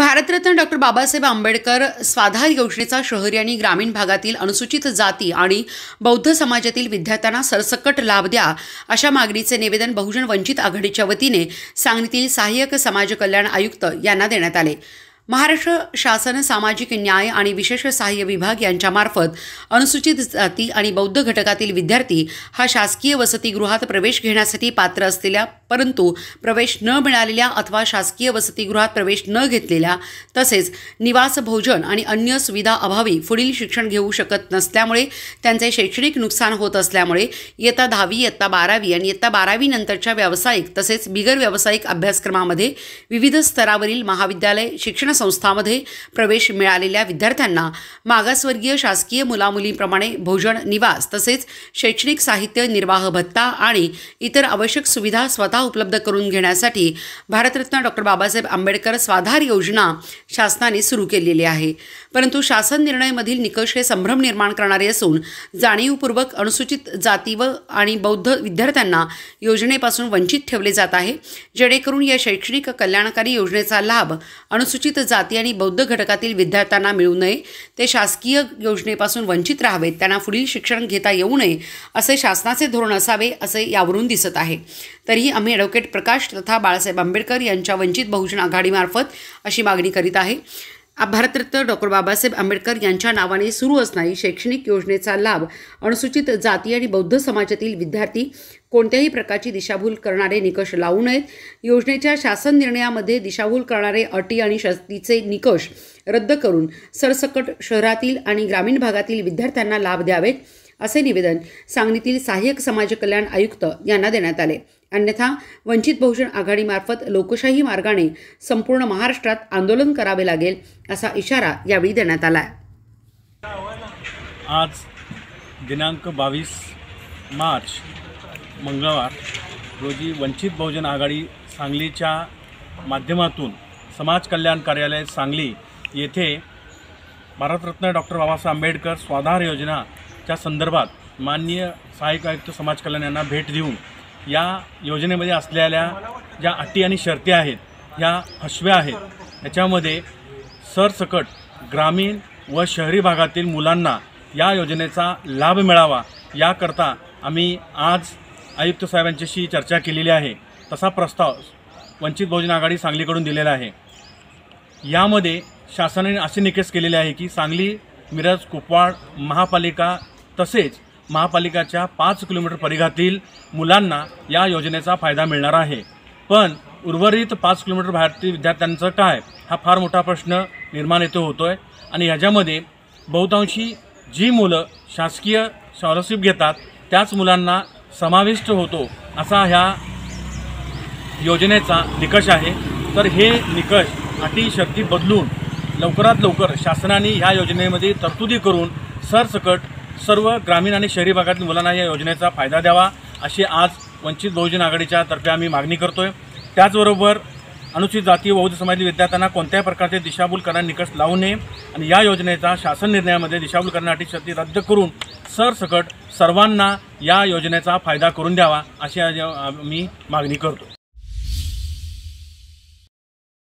Bharat Ratna doctor Babasaheb Ambedkar Swadhar योजनेचा शहरी आणि ग्रामीण भागातील अनुसूचित जाती आणि बौद्ध समाजातील विद्यार्थ्यांना सरसकट लाभ द्या अशा मागणीचे निवेदन बहुजन वंचित आघाडीच्या वतीने सांगलीतील सहाय्यक समाज कल्याण आयुक्त यांना देण्यात आले महाराष्ट्र शासन सामाजिक न्याय आणि विशेष सहाय्य विभाग यांच्यामार्फत अनुसूचित जाती आणि बौद्ध घटकातील विद्यार्थी हा शासकीय वसतिगृहात प्रवेश घेण्यासाठी पात्र असलेल्या परंतु प्रवेश न मिळालेल्या अथवा शासकीय वसतिगृहात प्रवेश न घेतलेल्या तसेच निवास भोजन आणि अन्य सुविधा अभावी पुढील शिक्षण घेऊ शकत नसल्यामुळे त्यांचे शैक्षणिक नुकसान होत असल्यामुळे इयत्ता दहावी इयत्ता बारावी आणि इयत्ता नंतरच्या व्यावसायिक तसेच बिगर व्यावसायिक अभ्यासक्रमामध्ये विविध स्तरावरील महाविद्यालय शिक्षण संस्थामध्ये प्रवेश मिळालेल्या विद्यार्थ्यांना मागासवर्गीय शासकीय मुलामुलींप्रमाणे भोजन निवास तसेच शैक्षणिक साहित्य निर्वाह भत्ता आणि इतर आवश्यक सुविधा स्वतः उपलब्ध करून घेण्यासाठी भारतरत्न डॉक्टर बाबासाहेब आंबेडकर स्वाधार योजना शासनाने सुरू केलेली आहे परंतु शासन निर्णयमधील निकष हे संभ्रम निर्माण करणारे असून जाणीवपूर्वक अनुसूचित जाती व आणि बौद्ध विद्यार्थ्यांना योजनेपासून वंचित ठेवले जात आहे जेणेकरून या शैक्षणिक कल्याणकारी योजनेचा लाभ अनुसूचित जाती आणि बौद्ध घटकातील विद्यार्थ्यांना मिळू नये ते शासकीय योजनेपासून वंचित राहावेत त्यांना पुढील शिक्षण घेता येऊ नये असे शासनाचे धोरण असावे असे यावरून दिसत आहे तरीही आम्ही ॲडव्होकेट प्रकाश तथा बाळासाहेब आंबेडकर यांच्या वंचित बहुजन आघाडीमार्फत अशी मागणी करीत आहे भारतरत्न डॉक्टर बाबासाहेब आंबेडकर यांच्या नावाने सुरू असणारी शैक्षणिक योजनेचा लाभ अनुसूचित जाती आणि बौद्ध समाजातील विद्यार्थी कोणत्याही प्रकारची दिशाभूल करणारे निकष लावू नयेत योजनेच्या शासन निर्णयामध्ये दिशाभूल करणारे अटी आणि शस्तीचे निकष रद्द करून सरसकट शहरातील आणि ग्रामीण भागातील विद्यार्थ्यांना लाभ द्यावेत असे निवेदन सांगलीतील सहाय्यक समाज कल्याण आयुक्त यांना देण्यात आले अन्यथा वंचित बहुजन आघाडीमार्फत लोकशाही मार्गाने संपूर्ण महाराष्ट्रात आंदोलन करावे लागेल असा इशारा यावेळी देण्यात आला आज दिनांक बावीस मार्च मंगळवार रोजी वंचित बहुजन आघाडी सांगलीच्या माध्यमातून समाज कल्याण कार्यालय सांगली येथे भारतरत्न डॉक्टर बाबासाहेब आंबेडकर स्वाधार योजना त्या संदर्भात माननीय सहाय्यक आयुक्त समाज कल्याण यांना भेट देऊन या योजनेमध्ये असलेल्या ज्या अटी आणि शर्ती आहेत ह्या हशव्या आहेत याच्यामध्ये सरसकट ग्रामीण व शहरी भागातील मुलांना या योजनेचा लाभ मिळावा याकरता आम्ही आज आयुक्त साहेबांच्याशी चर्चा केलेली आहे तसा प्रस्ताव वंचित बहुजन आघाडी सांगलीकडून दिलेला आहे यामध्ये शासनाने असे निकष केलेले आहे की सांगली मिरज कुपवाड महापालिका तसेच महापालिकेच्या पाच किलोमीटर परिघातील मुलांना या योजनेचा फायदा मिळणार आहे पण उर्वरित पाच किलोमीटर भारतीय विद्यार्थ्यांचं काय हा फार मोठा प्रश्न निर्माण येतो होतो आहे आणि ह्याच्यामध्ये बहुतांशी जी मुलं शासकीय स्कॉलरशिप घेतात त्याच मुलांना समाविष्ट होतो असा ह्या योजनेचा निकष आहे तर हे निकष अटी शर्ती बदलून लवकरात लवकर शासनाने ह्या योजनेमध्ये तरतुदी करून सरसकट सर्व ग्रामीण आणि शहरी भागातील मुलांना या योजनेचा फायदा द्यावा अशी आज वंचित बहुजन आघाडीच्या तर्फे आम्ही मागणी करतो आहे त्याचबरोबर अनुसूचित जाती व बौद्ध समाजातील विद्यार्थ्यांना कोणत्याही प्रकारचे दिशाभूल करण्या निकष लावू नये आणि या योजनेचा शासन निर्णयामध्ये दिशाभूल करण्यासाठी शक्ती रद्द करून सरसकट सर्वांना या योजनेचा फायदा करून द्यावा अशी आम्ही मागणी करतो